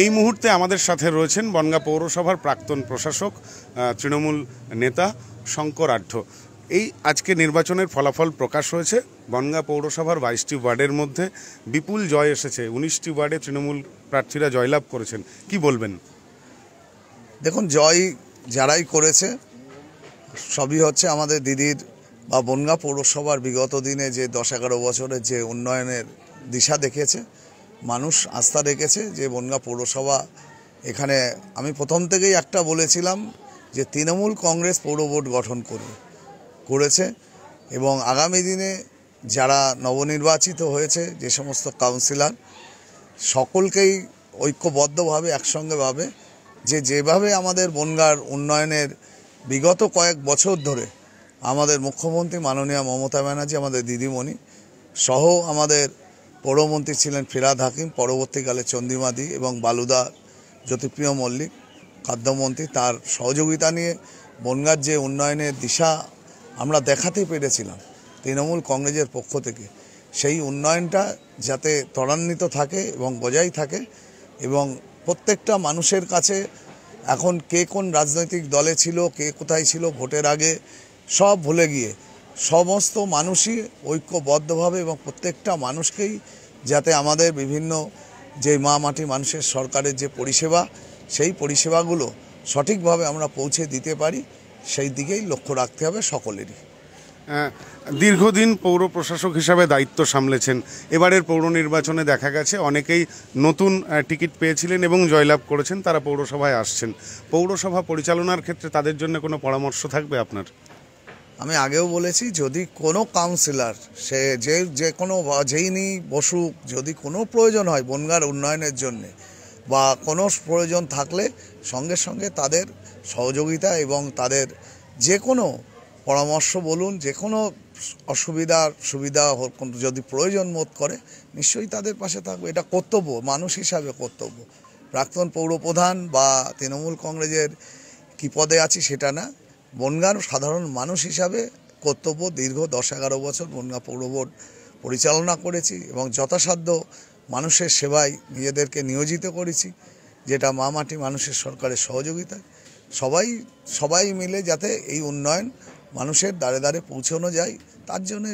এই মুহূর্তে আমাদের সাথে রয়েছেন বনগা পৌরসভার প্রাক্তন প্রশাসক তৃণমূল নেতা শঙ্কর আঢ্য এই আজকে নির্বাচনের ফলাফল প্রকাশ হয়েছে বনগা পৌরসভার বাইশটি ওয়ার্ডের মধ্যে বিপুল জয় এসেছে উনিশটি ওয়ার্ডে তৃণমূল প্রার্থীরা জয়লাভ করেছেন কি বলবেন দেখুন জয় যারাই করেছে সবই হচ্ছে আমাদের দিদির বা বনগা পৌরসভার বিগত দিনে যে দশ এগারো বছরের যে উন্নয়নের দিশা দেখেছে মানুষ আস্থা রেখেছে যে বনগাঁ পৌরসভা এখানে আমি প্রথম থেকেই একটা বলেছিলাম যে তৃণমূল কংগ্রেস পৌর বোর্ড গঠন করবে করেছে এবং আগামী দিনে যারা নবনির্বাচিত হয়েছে যে সমস্ত কাউন্সিলার সকলকেই ঐক্যবদ্ধভাবে একসঙ্গেভাবে যে যেভাবে আমাদের বনগার উন্নয়নের বিগত কয়েক বছর ধরে আমাদের মুখ্যমন্ত্রী মাননীয় মমতা ব্যানার্জি আমাদের দিদিমণি সহ আমাদের পৌরমন্ত্রী ছিলেন ফিরাদ হাকিম পরবর্তীকালে চন্দিমাদি এবং বালুদা জ্যোতিপ্রিয় মল্লিক খাদ্যমন্ত্রী তার সহযোগিতা নিয়ে বনগাঁর যে উন্নয়নের দিশা আমরা দেখাতে পেরেছিলাম তৃণমূল কংগ্রেসের পক্ষ থেকে সেই উন্নয়নটা যাতে ত্বরান্বিত থাকে এবং বজায় থাকে এবং প্রত্যেকটা মানুষের কাছে এখন কে কোন রাজনৈতিক দলে ছিল কে কোথায় ছিল ভোটের আগে সব ভুলে গিয়ে সমস্ত মানুষই ঐক্যবদ্ধভাবে এবং প্রত্যেকটা মানুষকেই যাতে আমাদের বিভিন্ন যে মা মাটি মানুষের সরকারের যে পরিষেবা সেই পরিষেবাগুলো সঠিকভাবে আমরা পৌঁছে দিতে পারি সেই দিকেই লক্ষ্য রাখতে হবে সকলেরই দীর্ঘদিন পৌর প্রশাসক হিসাবে দায়িত্ব সামলেছেন এবারের পৌর নির্বাচনে দেখা গেছে অনেকেই নতুন টিকিট পেয়েছিলেন এবং জয়লাভ করেছেন তারা পৌরসভায় আসছেন পৌরসভা পরিচালনার ক্ষেত্রে তাদের জন্য কোনো পরামর্শ থাকবে আপনার আমি আগেও বলেছি যদি কোনো কাউন্সিলর সে যে যে কোনো যেইনি বসুক যদি কোনো প্রয়োজন হয় বনগার উন্নয়নের জন্যে বা কোনো প্রয়োজন থাকলে সঙ্গে সঙ্গে তাদের সহযোগিতা এবং তাদের যে কোনো পরামর্শ বলুন যে কোনো অসুবিধার সুবিধা যদি প্রয়োজন বোধ করে নিশ্চয়ই তাদের পাশে থাকবে এটা কর্তব্য মানুষ হিসাবে কর্তব্য প্রাক্তন পৌরপ্রধান বা তৃণমূল কংগ্রেসের কী পদে আছি সেটা না বনগাঁর সাধারণ মানুষ হিসাবে কর্তব্য দীর্ঘ দশ এগারো বছর বনগাঁ পৌর বোর্ড পরিচালনা করেছি এবং যথাসাধ্য মানুষের সেবায় নিজেদেরকে নিয়োজিত করেছি যেটা মা মাটি মানুষের সরকারের সহযোগিতায় সবাই সবাই মিলে যাতে এই উন্নয়ন মানুষের দ্বারে দ্বারে পৌঁছানো যায় তার জন্য